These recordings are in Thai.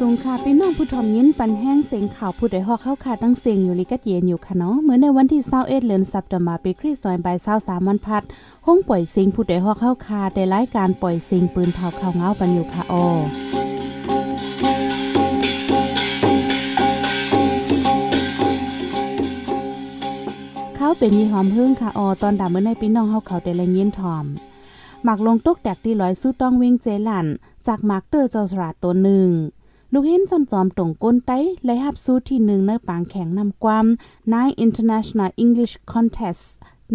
สูงค่ะพี่น้องผู้ทอมยินปันแห้งเสียงข่าวผู้ใดฮอกเข้าค่ะตั้งเสียงอยู่ลิกัดเย็นอยู่ค่ะเนาะเหมือนในวันที่เศร้าเอ็ดเลือนสัปดาห์มาปีคริสต์ศเวราส23วันพัดห้องปล่อยสิงผู้ใดฮอกเข้าค่ะได้รายการปล่อยสิงปืนเผาข่าวเงาปันอยู่ค่ะอเขาเป็นมีหอมพึ่งค่ะออตอนดาเมื่อในพี่น้องเฮาเขาได้แรงยินทอม หมักลงตกแดกที่ร้อยสู้ต้องเวงเจลันจากหมากเตอร์เจ้าสระตัวหนึ่งลูกเห็นจอมจอมตรงก้นไต้ละหับสู้ที่หนึ่งในปางแข็งนำความนาย International English Contest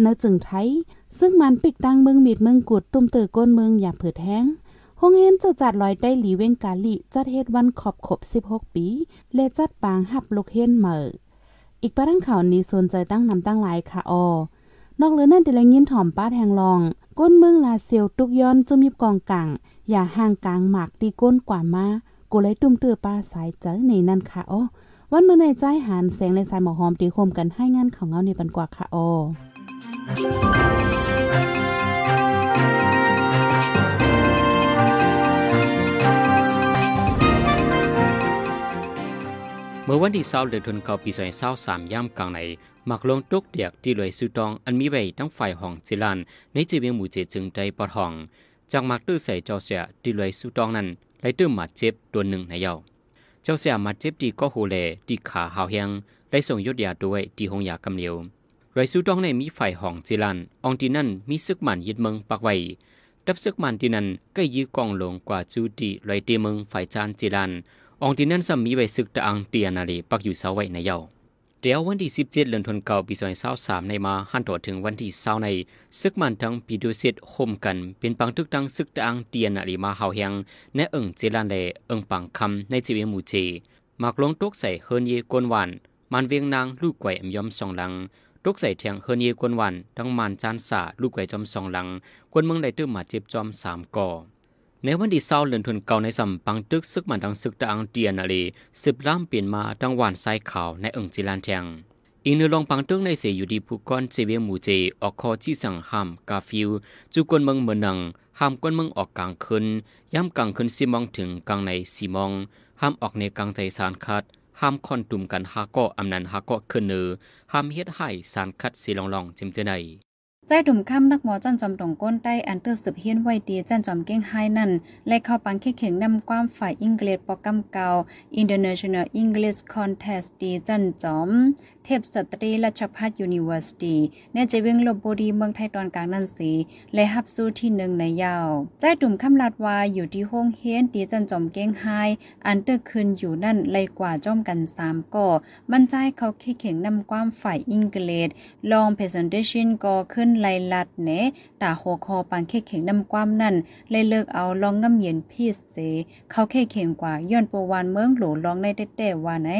ในจึงไทยซึ่งมันปิดดังเมืองมีดเมืองกุดตุ้มตือก้นเมืองอย่าเผิดแห้งโงเห็นจะจัดลอยได้หลีเว้งกาลีจัดเฮ็ดวันขอบขบ 16 ปี และจัดปางหับลูกเห็นเหมอ อีกประดังข่าวนี้สนใจตั้งนำตั้งหลายค่ะอนอกเหลือนั่นเดลยินถ่อมป้าแทงลอง ก้นเมืองลาเซียวตุกย้อนจุมีบกองกังอย่าห่างกลางหมากดีก้นกว่ามากูเลยตุ้มเตื้อปลาสายเจอในนั่นค่ะอ๋อวันเมื่อในใจหานแสงในสายหมอหอมตีโคมกันให้งานของเงาในปันกว่าค่ะอ๋อเมื่อวันที่20เดือนธันวาคมปี2023ย่ำกลางในมักลงตกเดียกที่ลอยสุตอง อันมีไว้ทั้งฝ่ายห้องจิลัน ในจีเวียงหมู่เจจึงใจปอดห้องจากมักตื้อใส่จอเสียที่ลอยสุตองนั้นไรเตื้มมาเจ็บตัวหนึ่งในเยาเจ้าเสียมาเจ็บดีก็โหเลดีขาหาวเฮียงไรส่งยศยาด้วยดีหงยากำเลียว ไรสู้ต้องในมีฝ่ายห่องจิลัน อองตินั่นมีซึกมันยึดเมืองปักไว้ดับซึกมันที่นั่นก็ยื้อกองลงกว่าจูดีไรตีเมืองฝ่ายจานจิลัน อองตินั่นส้ำมีไว้ซึกตะอังเตียนาลีปักอยู่เสาไว้ในเยาเดียววันที่17เดือนธันวาคมปี2023ในมาหันต่อถึงวันที่20ใน ซึกมันทั้ง ปีดูเซตโ่มกันเป็นปังทุกตั้งซึกตังเตียนอริมาเฮาเฮียงในเอิงเจลันเลเอิงปังคำในจีเวมูเจมักลงตกใส่เฮอนเยกวนวันมันเวียงนางลูกไก่อมยอมสองหลัง ตกใส่เทียงเฮอนเยกวนวันทั้งมันจานสาลูกไก่จอมสองหลังกวนเมืองได้ตื้อมาเจ็บจอมสามก่อในวันที่เศร้าเลือนทุนเก่าในสัมปังตึกซึกมันดังซึกตะอังเตียนอะไรสืบล่ำเปลี่ยนมาดังหวานสซขาวในเอิงจิลานแทงอีกหนลองปังตึกในเสยอยู่ดีผู้ก้อนเจเวมูเจออกคอที่สั่งห้ามกาฟิวจูกวนเมืองเมืองนัง ห้ามกวนเมืองออกกลางคืนย้ำกลางคืนสีมองถึงกลางในสีมอง ห้ามออกในกลางใจสารคัด ห้ามคอนตุ่มกันฮาก็อำนันฮาก็คืนเนือห้ามเฮ็ดให้สารคัดสีลองๆจิมเจไนใจดุ่มข้ามนักหมอจันจอมองก้นใต้อันเตอร์สืบเฮียนไว้ ดี จันจอมเก้งไฮนั่น และเข้าปังเข่ข่งนำความฝ่ายอังกฤษปอกกำเกา International English Contest ดีจันจอมเทพสตรีราชพัฒยูนิเวอร์ซิตี้ในจะวิยงลบบุรีเมืองไทยตอนกลางนันสีและฮับสู้ที่หนึ่งในยาวใจดุ่มข้ามลาดวาอยู่ที่ ห้องเฮียนดีจันจอมเก้งไฮอันเตอร์คืนอยู่นั่นเลยกว่าจ้อมกันสามก่อมันใจเขาเข่ข่งนำความฝ่ายอังกฤษลอง presentation ก็ขึ้นไลลัดเนตาหัวคอปังเข่เงน้ำความนั่น เลยเลิกเอาลองง่ำเย็นพีเสเขาเข่เงกว่าย้อนปวานเมืองหลูลองในเต่แต่ว่าไหน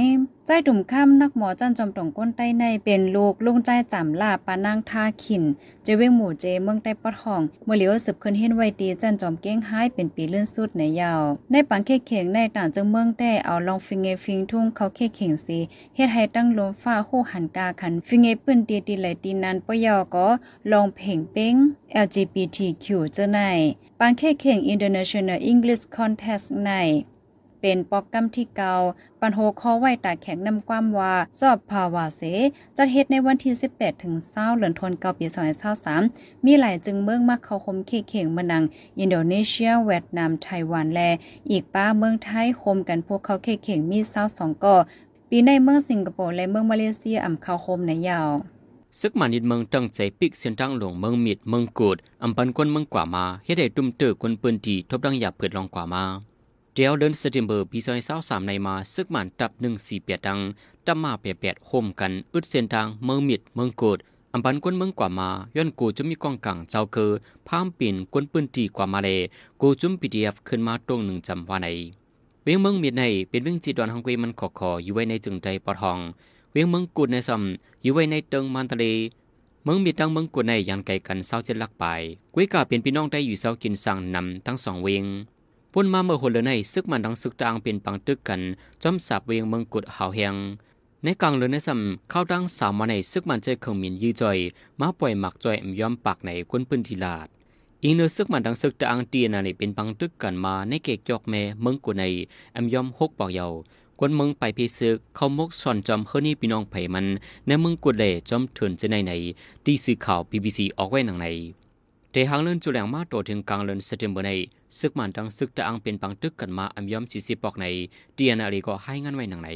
ใจถุ่มข้ามนักหมอจันจอมตรงก้นใต้ในเป็นลูกลุงใจจำลาปานั่งท่าขินจะเว้งหมู่เจเมืองใต้ปอดห้องเมื่อเหลียวสืบขึ้นเห็นไวตีจันจอมเก้งหายเป็นปีเลื่อนสุดในยาว ในปังเคเข่งในต่างจังเมืองใต้เอาลองฟิงเงฟิงทุ่งเขาเคเข่งสีเฮ็ดให้ตั้งลมฟ้าโหหันกาขัน ฟิงเงปืนตีตีไหลตีนันปยอก็ลองเพ่งเป้ง LGBTQ เจ้าใน ปังเคเข่ง International English Contest ในเป็นปอกกมที่เกาปันโฮคอไว้ตาแข็งนำความว่าสอบภาวะเสจัดเหตุในวันที่ 18 ถึงเศร้าเหลือนทนเกาปี2023มีหลายจึงเมืองมากเขาคมเขเข่งมนัง อินโดนีเซียเวียดนามไต้หวันแลอีกป้าเมืองไทยคมกันพวกเขาเขเข่งมีเศร้าสองก่อปีในเมืองสิงคโปร์และเมืองมาเลเซียอ่ำเขาคมในยาว ซึกมานิดเมืองตั้งใจปิกเส้นทางหลวงเมืองมิดเมืองกูดอำปันคนเมืองกว่ามาเฮ็ดให้ตุ้มเตอคนปืนดีทบดังหยาบเปิดลองกว่ามาเดียวเดือนสิเบอร์ปีซอยเศร้าสามในมาซึกหมันตับหนึ่งสี่เปียดัง ตับมาเปียเปียดโฮมกัน อึดเส้นทางเมืองมิดเมืองโกดอัมพันกวนเมืองกว่ามาย้อนกูจุมมีกองกังเจ้าคือพามปิ่นกวนปืนตีกว่ามาเลกูจุมปีดีเอฟขึ้นมาตรงหนึ่งจำว่าในเวียงเมืองมิดในเป็นเวียงจีดอนฮังเกวมันขอขออยู่ไว้ในจึงใจปอทองเวียงเมืองกูดในซ้ำอยู่ไว้ในเติงมันทะเลเมืองมิดดังเมืองกูดในยันไกลกันเศร้าเจ็ดลักไป กุ้ยกาเป็นพี่น้องได้อยู่เศร้ากินสั่งนำทั้งสองเวียงปุ่นมาเมื่อหุ่นเลยในซึกมันดังซึกต่างเป็นปังตึกกันจอมสับเวียงเมืองกุดหาวเฮียงในกลางเลือในซ้ำเข้าดังสาวมาในซึกมันใจเคื่องมินยื้อจอยมาปล่อยหมักจอยมยอมปากในก้นพื้นที่ลาดอีเนื้อซึกมันดังซึกต่างเตียนะในเป็นปังตึกกันมาในเกกจอกแม่เมืองกุดในอมยอมหกปอกเยาวกวนเมืองไปพิซึกเขามกสอนจอมเฮนี่พี่น้องไผ่มันในเมืองกุดเล่จอมเถินจะในไหนที่สื่อข่าวพีบีซีออกไว้หนังไหนต่หางเลินจุแหลงมาโตถึงกลางเลินเซติมเบอร์ในซึกมันตั้งซึกตะอังเป็นปังตึกกันมาอันยอมสีสิปอกในเตียนาลีก็ให้งานไว้หนังใน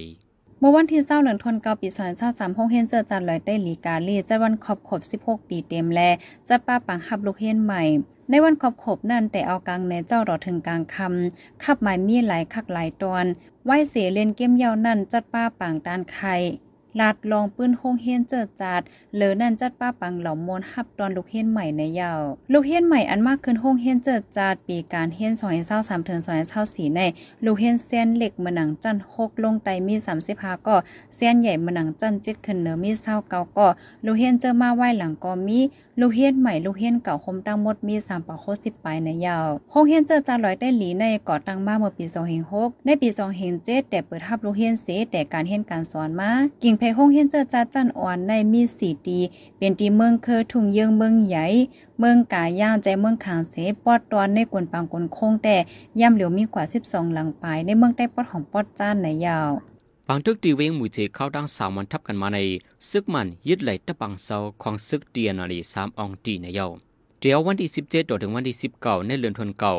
เมื่อวันที่เศร้าเหลืองทนเกาปีสอนเศร้าสามห้องเฮนเจอจันลอยได้หลีกาลีจัดวันขอบขบสิบหกปีเต็มแลจัดป้าปังขับลูกเฮนใหม่ ในวันขอบขบนั่นแต่เอากลางในเจ้ารอถึงกลางคำขับหมายมีหลายคักหลายตอนไหวเสียเล่นเกมยาวนั่นจัดป้าปังด้านไข่ลาดลองปื้นโฮงเฮียนเจิดจัดเหลือนั่นจัดป้าปังเหล่ามนฮับตอนลูกเฮียนใหม่ในยาวลูกเฮียนใหม่อันมากขึ้นโฮงเฮียนเจิดจัดปีการเฮียนสองเศร้าสามเถินสองเศร้าสี่ใน ลูกเฮียนเส้นเหล็กมะหนังจันหกลงไตมีสามสิบหาก็เส้นใหญ่มะหนังจันเจ็ดขึ้นเหนือมีเศร้าเกาก็ ลูกเฮียนเจอ มาไหวหลังก็มีลูกเฮียนใหม่ลูกเฮียนเก่าคมตั้งหมดมีสามปะโคสิบปลายในยาวโฮงเฮียนเจอจา้อยได้หลีในก่อตั้งมาเมื่อปีสองเฮงหกในปีสองเฮงเจ็ดแต่เปิดทับลูกเฮียนเสแต่การเฮียนการสอนมา กิ่งเพโฮงเฮียนเจอจาจันอ่อนในมีสี่ตีเป็นตีเมืองเคอทุ่งเยืองเมืองใหญ่ เมืองกาย่างใจเมืองขางเสปอดตอนในกวนปางกวนโคง แต่ย่ำเหลียวมีกว่า 12 หลังปลายในเมืองใต้ปอดของปอดจ้านในยาวบางทึกตีเวงม่ยเจเข้าดังสามวันทับกันมาใน ซึกมันยึดไหลตะบังเสาของซึกเตียนอลีสามองตีในเยาเดียววันที่สิบเจ็ดต่อถึงวันที่สิบเก้าในเรือนทนเก่า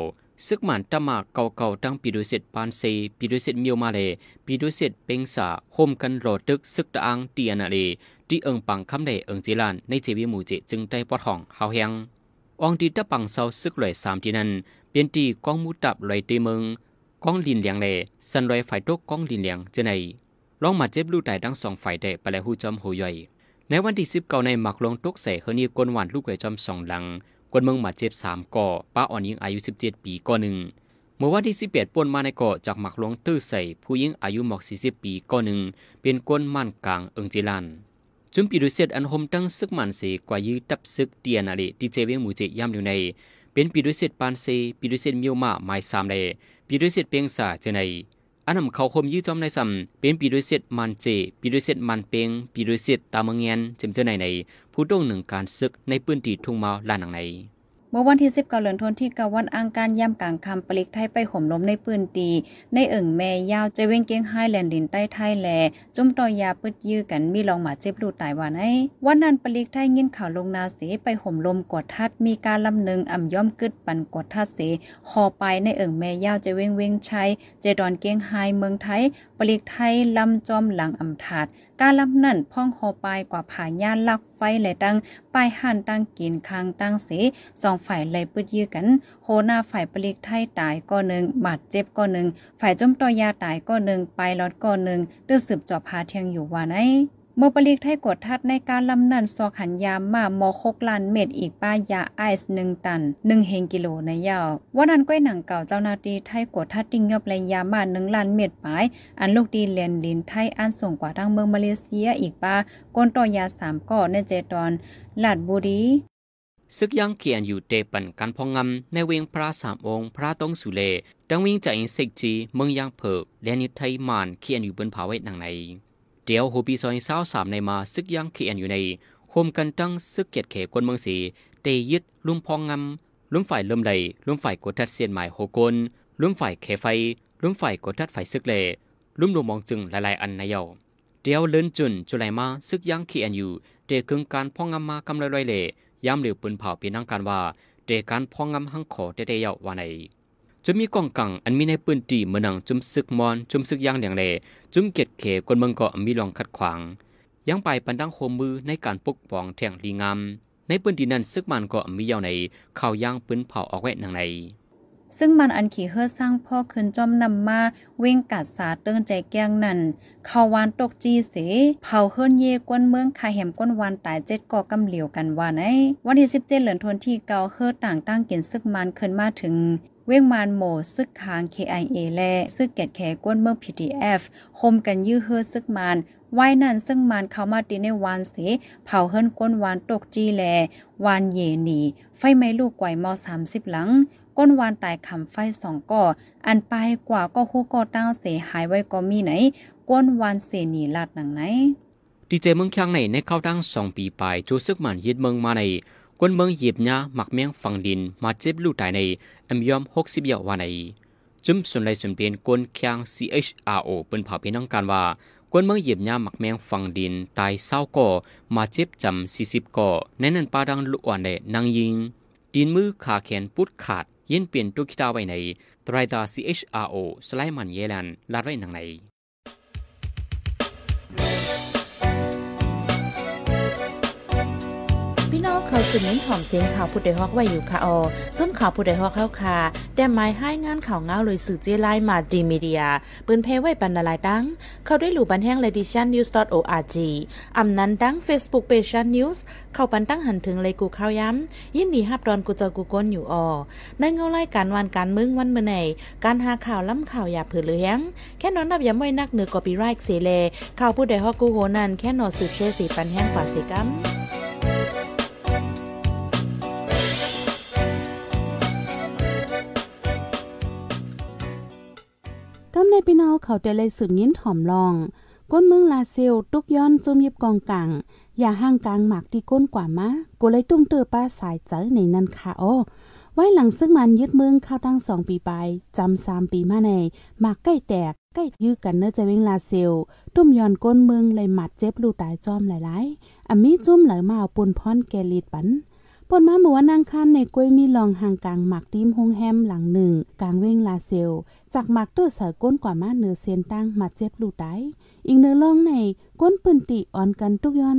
ซึกมันตะมาเก่าเก่าตั้งปีดุเิตปานเซปีดุเิตเมียวมาเลปีดุเิตเปงสาโฮมกันรอตึกซึกตะอังเตียนอลีที่เอิงปังคำใดเอิงจีลานในเจวีมู่เจจึงได้ปอดห้องเฮาแฮงองตีตะปังเสาซึกไหลสามที่นั้นเปลี่ยนตีกองมูตับไหลตีเมืองก้องลินเลียงเลสันรอยฝ่ายตกก้องลินเลียงเจไนลองมาเจ็บลูกไดทั้งสองฝ่ายได้ไปแล้วหูจอมหูใหญ่ ในวันที่สิบเก้าในหมักลงตกใส่เขนีกวนหวานลูกไก่จอมสองหลัง กวนเมืองมาเจ็บสามก่อป้าอ่อนยิงอายุสิบเจ็ดปีก่อหนึ่งเมื่อวันที่สิบแปดป่นมาในเกาะจากหมักลงตื้อใส่ผู้หญิงอายุหมอกสี่สิบปีก่อหนึ่ง เป็นกวนมั่นกลางเอิงจีลันจุ่มปีดูเสียดอันหมตั้งซึกมันเสกว่ายื้อตับซึกเตียนอะไรดีเจเวียงหมูเจย่ำอยู่ใน เป็นปีดูเสียดปานเซปีดูเสียดมิวมาไม้สามเลปีด้วยเศษเปียงสาเจในอันนำเขาคมยื้อจอมในสำเป็นปีด้วยเศษมันเจ ปีด้วยเศษมันเปงปีด้วยเศษตามเงียนเจมเจในใน ผู้ดงหนึ่งการซึกในพื้นที่ทุ่งมาลานังในเมื่อวันที่10เกาเหลือนทนที่กวันอังการย่ำกลางคำปลิกไทยไปห่มล้มในปืนตี ในเอิ่งแม่ยาวเจเวงเกียงไฮแลนด์ดินใต้ไทยแลจุ่มต่อยาปึดยื้อกันมีลองหมาเจ็บรูตายวานไอ้วันนั้นปลิกไทยเยินข่าวลงนาเสไปห่มลมกดทัดมีการลำหนึ่งอ่ำย่อมกึดปันกดทัดเสหอไปในเอิ่งแม่ยาวเจเวงเวงชัยเจดอนเกียงไฮเมืองไทยปลิกไทยลำจอมหลังอ่ำถาดกาลำนั่นพ่องโฮปายกว่าผ่าย่านลักไฟและตั้งปายหันตั้งกินคางตั้งเสสองฝ่ายเลยปืดยื้อกันโหหน้าฝ่ายปลิกไทยตายก็หนึ่งบาดเจ็บก็หนึ่งฝ่ายจมตอยาตายก็หนึ่งไปลอดก็หนึ่งเดืออสืบจอบพาเทียงอยู่ว่าไหนเมื่อปลีกไทยกดทัดในการลำนันซอขันยามมาหมอคกลันเม็ดอีกป้ายาไอซ์หนึ่งตันหนึ่งเฮงกิโลในยาววันนั้นก้อยหนังเก่าเจ้านาตีไทยกดทัดติงยอบเลยยามาหนึ่งลันเม็ดปาย อันลูกดีเลียนดินไทยอันส่งกว่าทางเมืองมาเลเซียอีกป้าก้นต่อยาสามก่อในเจตอนลาดบุรีซึกยังเขียนอยู่เตปันกันพองงำในเวงพระสามองค์ พระตงสุเลดังวิ่งใจสิกจีเมืองยังเผิกและนิไทยมานเขียนอยู่บนผาไว้หนังในเดียวหูปีซอยเศร้าสามในมาซึกยังเขียนอยู่ในโฮมกันตั้งซึกเกียดเขกวนเมืองสีเตยึดลุมพองงำลุมฝ่ายเริ่มไหลลุมฝ่ายกดทัดเสียนหมายโฮกลลุมฝ่ายเขไฟลุมฝ่ายกดทัดฝ่ายซึกเลลุมลงมองจึงหลายๆอันในเยาเดียวเลินจุนจุไลมาซึกยังเขียนอยู่เตกึงการพองงำมากำไรไรเลยย้ำเหลียวปืนเผาปีนังการว่าเตการพองงำหังขอเตเตเยาว่าในจุมมีกองกังอันมีในปืนตีเมือนังจุมซึกมอนจุมซึกย่างอย่างเลจุมเกตดเขคนเมืองเกาะมีลองขัดขวางยังไปปันดังโคมือในการปกป้องแท่งลีงามในปืนตีนั้นซึกมันเกาะมีเยาวใน เข้าย่างปืนเผาออกแวะนางใน ซึ่งมันอันขี่เฮือสร้างพ่อคืนจอมนำมาเว่งกัดสาเตื้งใจแกงนั่นเขาวานตกจีเส เผาเฮือนเยกวนเมืองคาแหมก้นวานตายเจ็ดก่อกำเหลียวกันว่าไหนวันที่สิบเจ็ดเหลือนทนที่เกาเฮือต่างตั้งเกินซึกมันขึ้นมาถึงเวียงมานโมซึกคาง KIA แลซึกแกดแขก้นเมือง PDF คมกันยื้อเฮือซึกมานไว้นั่นซึ่งมันเข้ามาตีในวานเสเผาเฮิรนก้นวานตกจีแลวานเยหนีไฟไหม้ลูกไกวมอสามสิบหลังก้นวานตายคำไฟสองก่ออันไปกว่าก็คูก่อตั้งเสหายไว้ก็มีไหน ก้นวานเสหนีลาดหนังไหนดีเจเมืองเขียงไหนในเข้าตั้งสองปีไปจูซึกมันยึดเมืองมาในกวนเมืองหยิบยาหมักเมียงฝังดินมาเจ็บลูกตายในอัมยอมหกสิบเยาวาในจุ่มส่วนไรส่วนเปลี่ยนกวนแขีง CHRO เป็นเผาพี่น้องการว่ากวนเมืองหยิบยาหมักเมียงฝังดินตายเศร้าก่อมาเจ็บจำสี่สิบก่อ ในนั้นปาดังลุอ่อนใดนางยิงดินมือขาแขนปุดขาดยินเปลี่ยนตัุกิตาไว้ในไตรตา CHRO สไลมันเยลันลาดไว้หนังในอสืบเน้นหอมเสียงข่าวผู้ใดฮอกไว้อยู่ค่ะออ จนข่าวผู้ใดฮอกเข้าค่ะ แต่ไม้ให้งานข่าวเงาเลยสื่อเจไลมาดีมีเดียปืนเพไว้ปันนาลายตั้งเข้าได้หลู่บันแห้งเลดิชันนิวส์ .org อำนั้นตั้ง Facebook p a g e นิวส์เข้าปันตั้งหันถึงเลยกูข้าวย้ำยินดีฮับดอนกูเจอกูก้นอยู่ออในเงาไล่การวันการมึงวันเมื่อไหนการหาข่าวล้ำข่าวอย่าเผือเลี้ยงแค่นอนนับย่าไม่นักเหนือกอปีไรค์เสเลข่าวผู้ใดฮอกกูโหนันแค่นอสืบเชื่อสีปันแห้งป่าสิกัมในพี่น้องเขาแต่เลยสืบยิ้นถ่อมลอง ก้นเมืองลาเซลตุกย้อนจุมยิบกองกลางอย่าห่างกลางหมากที่ก้นกว่ามากูเลยตุ้มเตอป้าสายเจอในนั้นค่ะโอ้ไว้หลังซึ่งมันยึดเมืองเข้าตั้งสองปีไปจำสามปีมาใน หมากใกล้แตกใกล้ยื้อกันเนอจะเวงลาเซลตุ้มย้อนก้นเมืองเลยหมัดเจ็บลูตายจอมหลายๆอามีจุ้มหลมาเอาปุนพรอนแกลีดปันปนมาหมูอว่นางคันในกล้วยมีลองห่างกลางหมักดิมฮงแฮมหลังหนึ่ง กลางเว้งลาเซลจากหมักเตอร์สายก้นกว่ามาเนื้อเซนตั้งมาเจ็บลูไตอีกเนื้อลองในก้นปืนติอ่อนกันทุกย้อน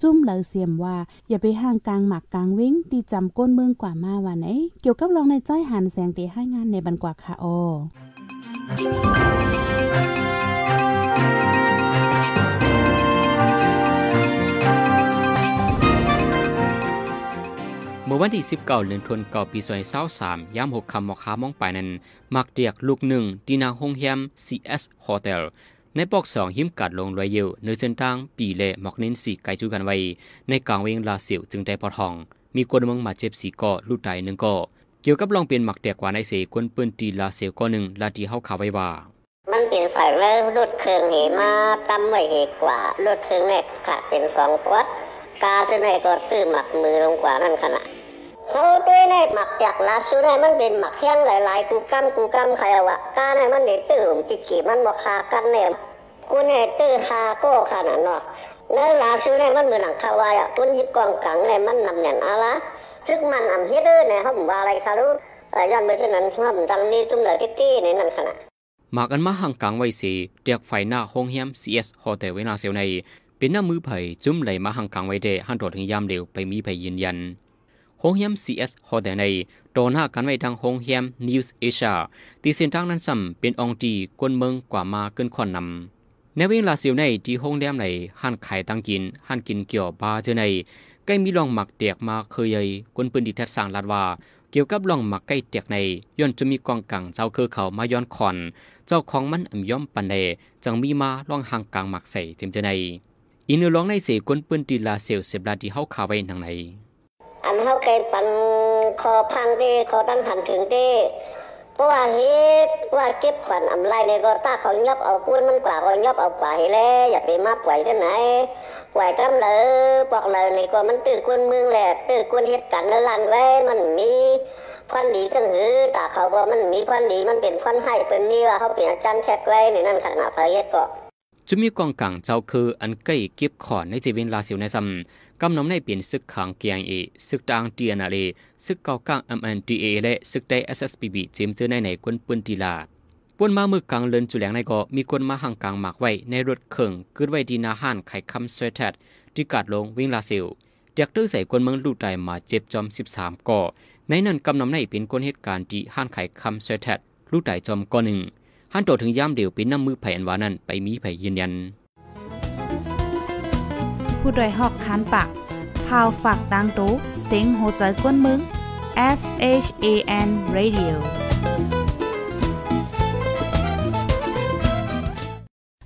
จุ้มเหลาเสียมว่า อย่าไปห่างกลางหมักกลางเว้งตีจำก้นเมืองกว่ามาวันไหน เกี่ยวกับลองในจ้อยหันแสงเตให้งานในบันกว่าคาโอวันที่ 19เดือนธันวาคมปีอย2 3ยามหกคำหมอกค้ามองไปนั้น มักเรียกลูกหนึ่งดีนาฮงเฮียม CS Hotel ในปอกสองหิมกัดลงรอยเยอเนื้อเส้นทางปีเละหมอกเน้นสีไกจูกันไว้ ในกลางเวงลาเสียวจึงได้พอทอง มีคนมังมาเจ็บสีก่อลูกไตหนึ่งก่อเกี่ยวกับลองเป็นหมักแตกกว่าในเสกคนปืนตีลาเสียวก่อหนึ่งลาตีเฮาขาไว้ว่า มันเป็นสายเลวรถเครื่องเหมาตั้มไว้เหกว่ารถเครื่องแรกขาดเป็นสองปวดกาจะในก็ตื้อหมักมือลงกว่านั่นขนาดเขาด้วยในหมักจากลาซูให้มันเป็นหมักเที่ยงหลาย ๆ กูกั้มกูกั้มใครวะก้าให้มันเด็ดตื้อผมจิกีมันบอกคากันเนี่ยกูเนตื้อคาโก้ขนาดเนาะแล้วลาซูให้มันมือหลังคาวายอ่ะกู้นยิบกองกังเลยมันนำเย่ยอะไรซึ่งมันอ่ำเฮ็ดนี่ยในห้องว่าอะไรคารุไอ้ย้อนไปที่นั้นห้องจำนี่จุ่มเหลือตี้ในนั้นขนาดหมักอันมาห่างกลางไว้สีเรียกไฟหน้าห้องเฮียมซีเอสฮอเทลเวนาเซลใน เป็นหน้ามือไผ่จุ่มไหลมาห่างกลางไว้เดหันตรวจถึงยามเดียวไปมีไผ่ยืนยันฮงเฮียม CS ฮอดในโดนหากันไว้ทางฮงเฮียม News Asia ตีเส้นทางนั้นซ้ำเป็นองตีกวนเมืองกว่ามาเกินข้อนนำในเวลาเสียวในที่ฮงแดมในหันไข่ตั้งกินหันกินเกี่ยวบาเจอใน ใกล้มีลองหมักเตียกมาเคยใหญ่กวนปืนดิทัดสังลาดว่า เกี่ยวกับลองหมักใกล้เตียกในย้อนจะมีกองกลางเจ้าคือเขามาย้อนขอน เจ้าของมันอ่ำย่อมปันเดจังมีมาลองห่างกลางหมักใส่เจมเจอในอินเนอร์้องในเสกควนปืนตีลาเซลเสบลาดีเฮาขาไว้ทางไหนอันเขาเคยปันคอพังที่อขตั้งหันถึงที่เพราะว่าเฮ็ดว่าเก็บขวัญอำไรในก็ตาเขายับเอากุ้นมันกว่าเขายับเอากว่าให้แล้วอย่าไปมาป่วยที่ไหนป่วยกำเลยปอกเลยในก็มันตื่นกุ้นมึงแหละตื่นกุ้นเฮ็ดกันแล้วลันไว้มันมีพันดีจังหือตาเขาก็มันมีพันดีมันเป็นพันให้เป็นนี่ว่าเขาเป็นอาจารย์แค่ไกลในนั้นขนาดพระเฮ็ดก็จุมีกองกังเจ้าคือ อันใกล้เก็บขวัญในจีวินลาสิวในซำกำนำในเปลี่ยนซึกขังเกียงเอซึกดังเตียนาเลซึกเกากัง MNDA และซึกได้ SSPB จมเจอในในกวนปืนตีลาดป่วนมามือกลางเลินจุแหลงในก็มีคนมาห่างกลางหมากไว้ ในรถเข่งกึดไว้ดีนาหัานไข่คำสวยแทดที่กาดลงวิ่งลาซิลเด็กตื้อใส่คนเมืองลูกใจมาเจ็บจอม 13 ก่อในนั้นกำนำในเป็นคนเหตุการณ์ที่หัานไข่คำสวยแทดลูกใจจอมก่อหนึ่งหัานโตถึงย่ามเดียวเป็นน้ำมือไผ่อันวานั้น ไปมีไผ่ยืนยันผู้ดยหอกคานปากพาวฝากดังตู้เซ็งโหใจกวนมึง S H A N Radio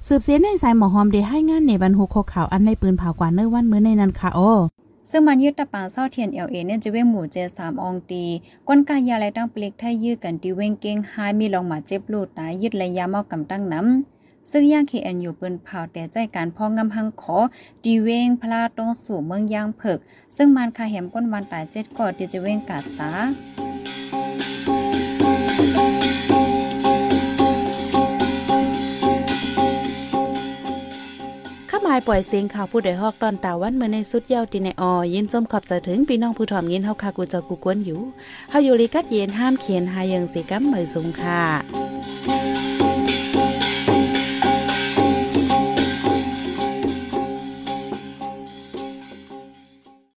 สืบเสียในสายหมอหอมได้ให้งานในบรรหุขคข่าวอันในปืนเผากว่าเนื้อวันมื้อในนันค่ะโอ ซึ่งมันยึดตะปาเศร้าเทียนเอลเอเนี่ยจะเว้งหมู่เจสามองตีก้นกายยาไรตั้งเปล็กไทยยื้อกันตีเว้งเก้งหายมีลองหมาเจ็บลูดตายยึดระยะมอกกำตั้งน้ำซึ่งย่างเคอนยู่เปิ้นเผาแต่ใจการพ่องำหังขอดีเวงพลาตรงสู่เมืองย่างเผิกซึ่งมันคาแหมก้นวันตายเจ็ดกอดเดจะเวงกาสาหมายปล่อยเสียงข่าวผู้ใดฮอกตอนตาวันเมื่อในสุดเย้าติในออยินจมขอบจะถึงพี่น้องผู้ถ่อมยินเฮาคากูจะกูกวนอยู่ เฮาอยู่ลีกัดเย็นห้ามเขียนหายังสิกํมเหมยสูงค่ะ